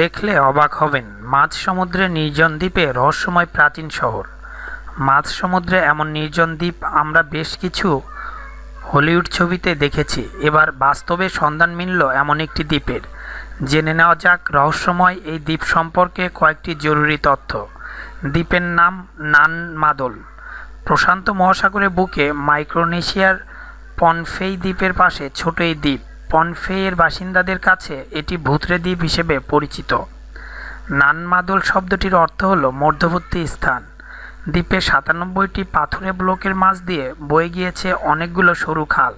দেখলে অবাক হবেন মাঝ সমুদ্রে নির্জন দ্বীপে রহস্যময় প্রাচীন শহর মাঝ সমুদ্রে এমন নির্জন দ্বীপ আমরা বেশ কিছু হলিউড ছবিতে দেখেছি এবার বাস্তবে সন্ধান মিলল এমন একটি দ্বীপের জেনে নেওয়া যাক রহস্যময় এই দ্বীপ সম্পর্কে কয়েকটি জরুরি তথ্য দ্বীপের নাম নান মাদল প্রশান্ত মহাসাগরের বুকে মাইক্রোনেশিয়ার পনফেই দ্বীপের পাশে ছোট এই দ্বীপ পনফেয়ের বাসিন্দাদের কাছে এটি ভূতরে দ্বীপ হিসেবে পরিচিত নানমাদল শব্দটির অর্থ হল মধ্যবর্তী স্থান দ্বীপে সাতানব্বইটি পাথুরে ব্লকের মাছ দিয়ে বয়ে গিয়েছে অনেকগুলো সরু খাল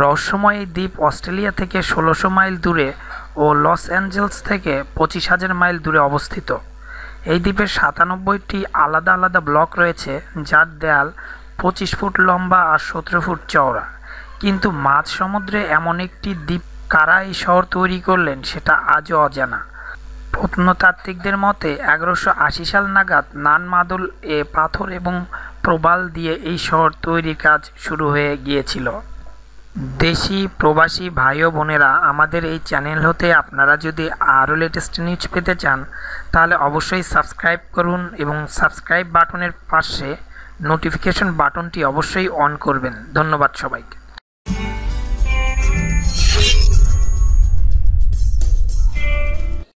রহস্যময় এই দ্বীপ অস্ট্রেলিয়া থেকে ষোলোশো মাইল দূরে ও লস অ্যাঞ্জেলস থেকে পঁচিশ হাজার মাইল দূরে অবস্থিত এই দ্বীপের সাতানব্বইটি আলাদা আলাদা ব্লক রয়েছে যার দেয়াল পঁচিশ ফুট লম্বা আর সতেরো ফুট চওড়া কিন্তু মাঝ সমুদ্রে এমন একটি দ্বীপ কারা এই শহর তৈরি করলেন সেটা আজও অজানা প্রত্নতাত্ত্বিকদের মতে এগারোশো আশি সাল নাগাদ নান মাদুল এ পাথর এবং প্রবাল দিয়ে এই শহর তৈরির কাজ শুরু হয়ে গিয়েছিল দেশি প্রবাসী ভাই ও বোনেরা আমাদের এই চ্যানেল হতে আপনারা যদি আরও লেটেস্ট নিউজ পেতে চান তাহলে অবশ্যই সাবস্ক্রাইব করুন এবং সাবস্ক্রাইব বাটনের পাশে নোটিফিকেশন বাটনটি অবশ্যই অন করবেন ধন্যবাদ সবাইকে